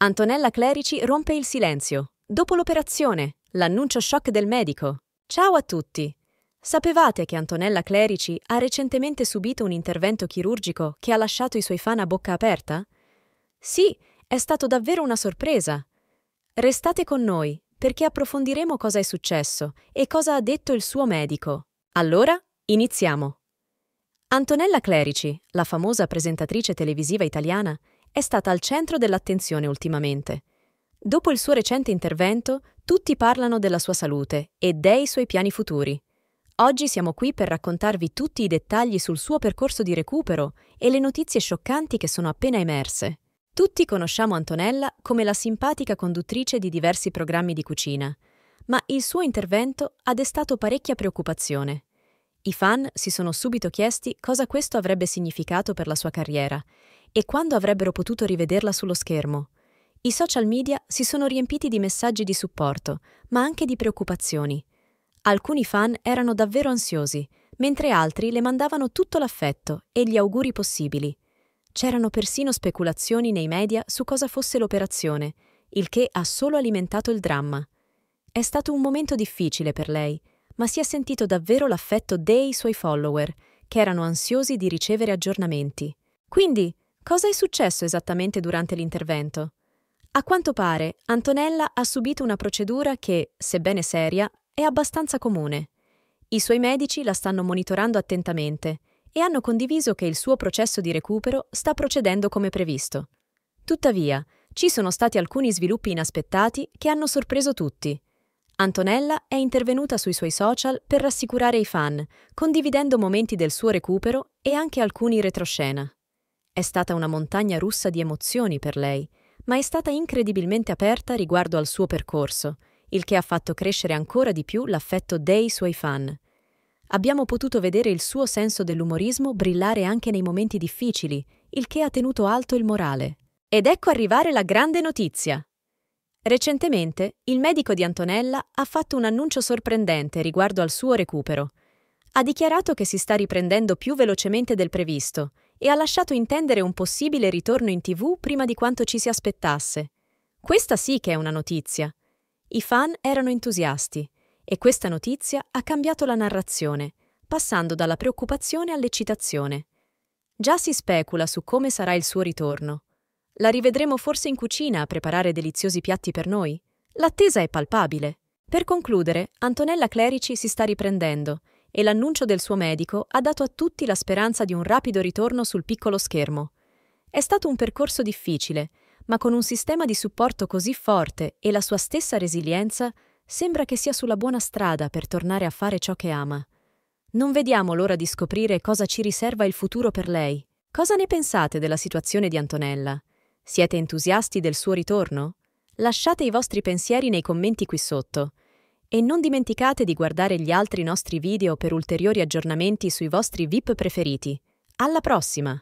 Antonella Clerici rompe il silenzio. Dopo l'operazione, l'annuncio shock del medico. Ciao a tutti! Sapevate che Antonella Clerici ha recentemente subito un intervento chirurgico che ha lasciato i suoi fan a bocca aperta? Sì, è stato davvero una sorpresa. Restate con noi perché approfondiremo cosa è successo e cosa ha detto il suo medico. Allora, iniziamo. Antonella Clerici, la famosa presentatrice televisiva italiana, è stata al centro dell'attenzione ultimamente. Dopo il suo recente intervento, tutti parlano della sua salute e dei suoi piani futuri. Oggi siamo qui per raccontarvi tutti i dettagli sul suo percorso di recupero e le notizie scioccanti che sono appena emerse. Tutti conosciamo Antonella come la simpatica conduttrice di diversi programmi di cucina, ma il suo intervento ha destato parecchia preoccupazione. I fan si sono subito chiesti cosa questo avrebbe significato per la sua carriera e quando avrebbero potuto rivederla sullo schermo. I social media si sono riempiti di messaggi di supporto, ma anche di preoccupazioni. Alcuni fan erano davvero ansiosi, mentre altri le mandavano tutto l'affetto e gli auguri possibili. C'erano persino speculazioni nei media su cosa fosse l'operazione, il che ha solo alimentato il dramma. È stato un momento difficile per lei, ma si è sentito davvero l'affetto dei suoi follower, che erano ansiosi di ricevere aggiornamenti. Quindi, cosa è successo esattamente durante l'intervento? A quanto pare, Antonella ha subito una procedura che, sebbene seria, è abbastanza comune. I suoi medici la stanno monitorando attentamente e hanno condiviso che il suo processo di recupero sta procedendo come previsto. Tuttavia, ci sono stati alcuni sviluppi inaspettati che hanno sorpreso tutti. Antonella è intervenuta sui suoi social per rassicurare i fan, condividendo momenti del suo recupero e anche alcuni retroscena. È stata una montagna russa di emozioni per lei, ma è stata incredibilmente aperta riguardo al suo percorso, il che ha fatto crescere ancora di più l'affetto dei suoi fan. Abbiamo potuto vedere il suo senso dell'umorismo brillare anche nei momenti difficili, il che ha tenuto alto il morale. Ed ecco arrivare la grande notizia. Recentemente, il medico di Antonella ha fatto un annuncio sorprendente riguardo al suo recupero. Ha dichiarato che si sta riprendendo più velocemente del previsto e ha lasciato intendere un possibile ritorno in tv prima di quanto ci si aspettasse. Questa sì che è una notizia. I fan erano entusiasti e questa notizia ha cambiato la narrazione, passando dalla preoccupazione all'eccitazione. Già si specula su come sarà il suo ritorno. La rivedremo forse in cucina a preparare deliziosi piatti per noi? L'attesa è palpabile. Per concludere, Antonella Clerici si sta riprendendo e l'annuncio del suo medico ha dato a tutti la speranza di un rapido ritorno sul piccolo schermo. È stato un percorso difficile, ma con un sistema di supporto così forte e la sua stessa resilienza, sembra che sia sulla buona strada per tornare a fare ciò che ama. Non vediamo l'ora di scoprire cosa ci riserva il futuro per lei. Cosa ne pensate della situazione di Antonella? Siete entusiasti del suo ritorno? Lasciate i vostri pensieri nei commenti qui sotto. E non dimenticate di guardare gli altri nostri video per ulteriori aggiornamenti sui vostri VIP preferiti. Alla prossima!